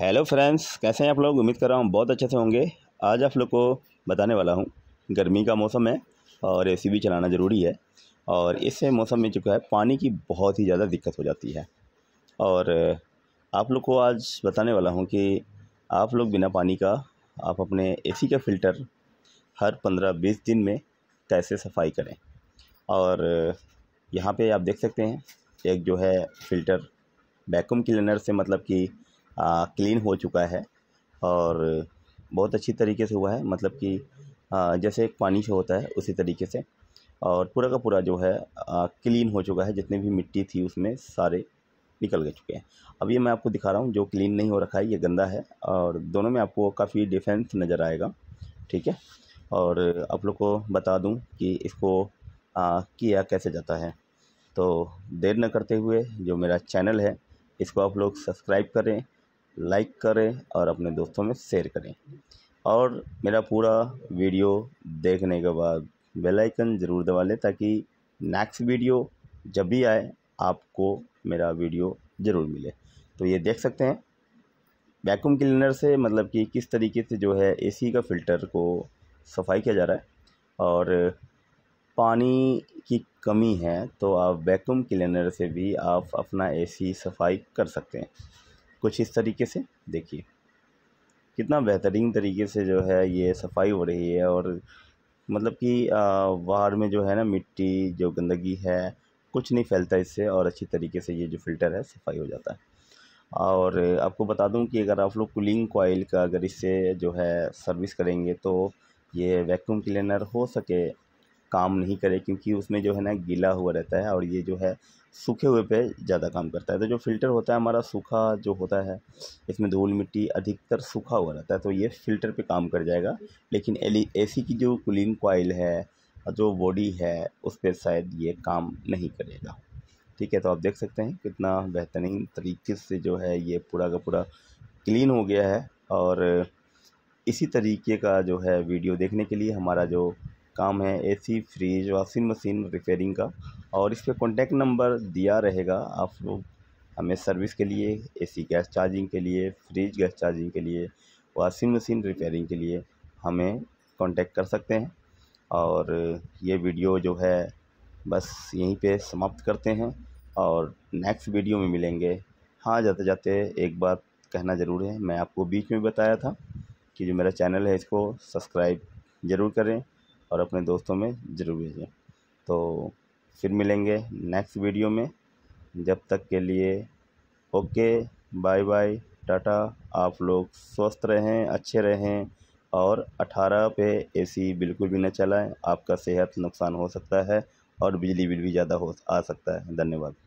hello friends कैसे हैं आप लोग उम्मीद कर रहा हूँ बहुत अच्छे से होंगे आज आप लोग को बताने वाला हूँ गर्मी का मौसम है और एसी भी चलाना ज़रूरी है और इससे मौसम में चुका है पानी की बहुत ही ज़्यादा दिक्कत हो जाती है और आप लोग को आज बताने वाला हूँ कि आप लोग बिना पानी का आप अपने ए का फ़िल्टर हर पंद्रह बीस दिन में कैसे सफाई करें और यहाँ पर आप देख सकते हैं एक जो है फ़िल्टर वैक्यूम क्लीनर से मतलब कि क्लीन हो चुका है और बहुत अच्छी तरीके से हुआ है मतलब कि जैसे एक पानी से होता है उसी तरीके से और पूरा का पूरा जो है क्लीन हो चुका है जितनी भी मिट्टी थी उसमें सारे निकल गए चुके हैं अब ये मैं आपको दिखा रहा हूँ जो क्लीन नहीं हो रखा है ये गंदा है और दोनों में आपको काफ़ी डिफेंस नज़र आएगा ठीक है और आप लोग को बता दूँ कि इसको आ, किया कैसे जाता है तो देर न करते हुए जो मेरा चैनल है इसको आप लोग सब्सक्राइब करें लाइक करें और अपने दोस्तों में शेयर करें और मेरा पूरा वीडियो देखने के बाद बेल आइकन ज़रूर दबा लें ताकि नेक्स्ट वीडियो जब भी आए आपको मेरा वीडियो ज़रूर मिले तो ये देख सकते हैं वैक्यूम क्लीनर से मतलब कि किस तरीके से जो है एसी का फ़िल्टर को सफाई किया जा रहा है और पानी की कमी है तो आप वैक्यूम क्लीनर से भी आप अपना एसी सफाई कर सकते हैं कुछ इस तरीके से देखिए कितना बेहतरीन तरीके से जो है ये सफाई हो रही है और मतलब कि बाहर में जो है ना मिट्टी जो गंदगी है कुछ नहीं फैलता इससे और अच्छी तरीके से ये जो फ़िल्टर है सफाई हो जाता है और आपको बता दूं कि अगर आप लोग कूलिंग कोयल का अगर इससे जो है सर्विस करेंगे तो ये वैक्यूम क्लीनर हो सके काम नहीं करे क्योंकि उसमें जो है ना गीला हुआ रहता है और ये जो है सूखे हुए पे ज़्यादा काम करता है तो जो फ़िल्टर होता है हमारा सूखा जो होता है इसमें धूल मिट्टी अधिकतर सूखा हुआ रहता है तो ये फ़िल्टर पे काम कर जाएगा लेकिन ए सी की जो कूलिंग कॉयल है जो बॉडी है उस पर शायद ये काम नहीं करेगा ठीक है तो आप देख सकते हैं कितना बेहतरीन तरीके से जो है ये पूरा का पूरा क्लीन हो गया है और इसी तरीके का जो है वीडियो देखने के लिए हमारा जो काम है AC fridge washing machine repairing का और इस पर कॉन्टैक्ट नंबर दिया रहेगा आप लोग हमें सर्विस के लिए एसी गैस चार्जिंग के लिए फ्रिज गैस चार्जिंग के लिए वाशिंग मशीन रिपेयरिंग के लिए हमें कॉन्टेक्ट कर सकते हैं और ये वीडियो जो है बस यहीं पर समाप्त करते हैं और नेक्स्ट वीडियो में मिलेंगे हाँ जाते जाते एक बात कहना ज़रूर है मैं आपको बीच में बताया था कि जो मेरा चैनल है इसको सब्सक्राइब ज़रूर करें और अपने दोस्तों में ज़रूर भेजें तो फिर मिलेंगे नेक्स्ट वीडियो में जब तक के लिए ओके बाय बाय टाटा आप लोग स्वस्थ रहें अच्छे रहें और 18 पे एसी बिल्कुल भी न चलाएं आपका सेहत नुकसान हो सकता है और बिजली बिल भी ज़्यादा हो आ सकता है धन्यवाद